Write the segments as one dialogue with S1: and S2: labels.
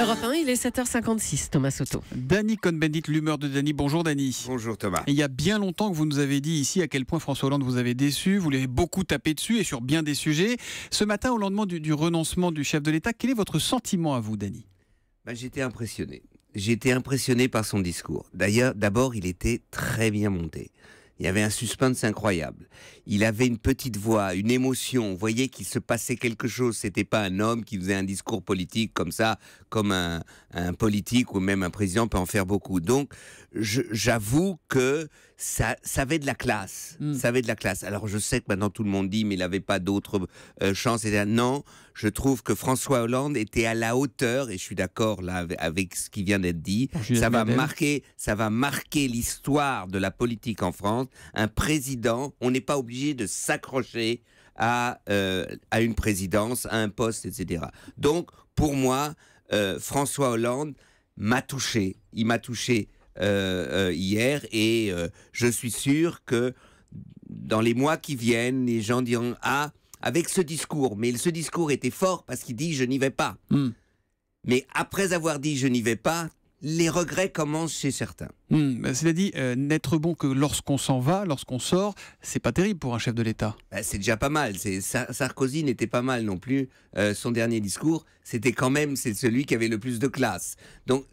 S1: Europe 1, il est 7h56, Thomas Soto.
S2: Dany Cohn-Bendit, l'humeur de Dany. Bonjour Dany. Bonjour Thomas. Il y a bien longtemps que vous nous avez dit ici à quel point François Hollande vous avait déçu. Vous l'avez beaucoup tapé dessus et sur bien des sujets. Ce matin, au lendemain du, du renoncement du chef de l'État, quel est votre sentiment à vous, Dany bah, J'étais impressionné. J'étais
S1: impressionné par son discours. D'ailleurs, d'abord, il était très bien monté. Il y avait un suspense incroyable. Il avait une petite voix, une émotion. Vous voyez qu'il se passait quelque chose. C'était pas un homme qui faisait un discours politique comme ça, comme un, politique ou même un président peut en faire beaucoup. Donc, j'avoue que ça, avait de la classe. Hmm. Ça avait de la classe. Alors, je sais que maintenant tout le monde dit, mais il n'avait pas d'autre euh, chances. chance. Et non, je trouve que François Hollande était à la hauteur, et je suis d'accord là avec ce qui vient d'être dit. ça va, marquer, ça va marquer l'histoire de la politique en France un président, on n'est pas obligé de s'accrocher à, euh, à une présidence, à un poste, etc. Donc, pour moi, euh, François Hollande m'a touché. Il m'a touché euh, hier et je suis sûr que dans les mois qui viennent, les gens diront Ah, avec ce discours, mais ce discours était fort parce qu'il dit Je n'y vais pas. Hmm. Mais après avoir dit Je n'y vais pas, les
S2: regrets commencent chez certains. Hmm, bah, c'est-à-dire, dit, euh, n'être bon que lorsqu'on s'en va, lorsqu'on sort, c'est pas terrible pour un chef de l'État.
S1: Bah, c'est déjà pas mal. Sarkozy n'était pas mal non plus. Euh, son dernier discours, c'était quand même c'est celui qui avait le plus de classe. Donc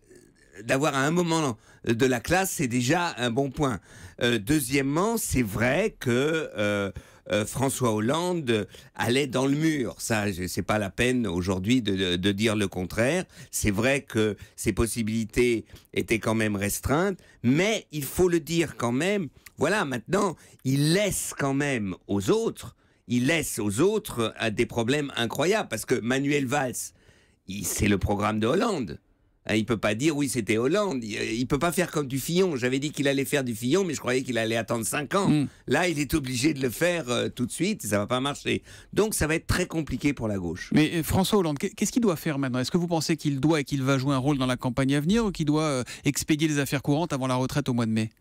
S1: euh, d'avoir à un moment de la classe, c'est déjà un bon point. deuxièmement, c'est vrai que euh, François Hollande allait dans le mur. Ça, c'est pas la peine aujourd'hui de, dire le contraire. C'est vrai que ses possibilités étaient quand même restreintes, mais il faut le dire quand même. Voilà, maintenant, il laisse quand même aux autres, il laisse aux autres euh, des problèmes incroyables parce que Manuel Valls, c'est le programme de Hollande. Hein, il peut pas dire oui, c'était Hollande. Euh, il, peut pas faire comme du Fillon. J'avais dit qu'il allait faire du Fillon, mais je croyais qu'il allait attendre 5 ans. Hmm. Là, il est obligé de le faire euh, tout de suite. Ça va pas marcher. Donc, ça va être très compliqué pour la gauche.
S2: Mais euh, François Hollande, qu'est-ce qu'il doit faire maintenant Est-ce que vous pensez qu'il doit et qu'il va jouer un rôle dans la campagne à venir ou qu'il doit expédier les affaires courantes avant la retraite au mois de mai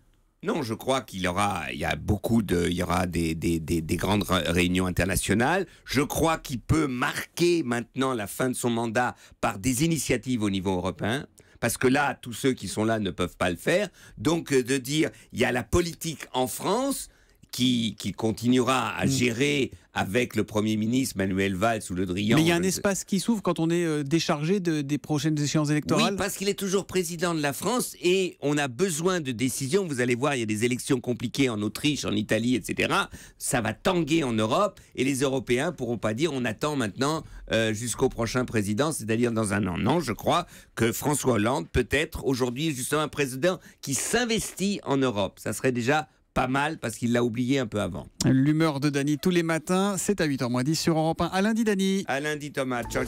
S1: non, je crois qu'il y aura, il y a beaucoup il y aura des, des grandes réunions internationales. Je crois qu'il peut marquer maintenant la fin de son mandat par des initiatives au niveau européen parce que là, tous ceux qui sont là ne peuvent pas le faire. Donc, euh, de dire, il y a la politique en France, qui, continuera à mm. gérer avec le Premier ministre Manuel Valls ou Le Drian. Mais il y a un
S2: espace qui s'ouvre quand on est euh, déchargé des prochaines échéances électorales. Oui,
S1: parce qu'il est toujours président de la France et on a besoin de décisions. Vous allez voir, il y a des élections compliquées en Autriche, en Italie, etc. Ça va tanguer en Europe et les Européens pourront pas dire on attend maintenant euh, jusqu'au prochain président, c'est-à-dire dans un an. Non, je crois que François Hollande peut être aujourd'hui justement un président qui s'investit en Europe. Ça serait déjà pas mal parce qu'il l'a oublié
S2: un peu avant. L'humeur de Danny tous les matins, c'est à 8h10 sur Europe 1. À lundi, Dany. À lundi, Thomas. Ciao.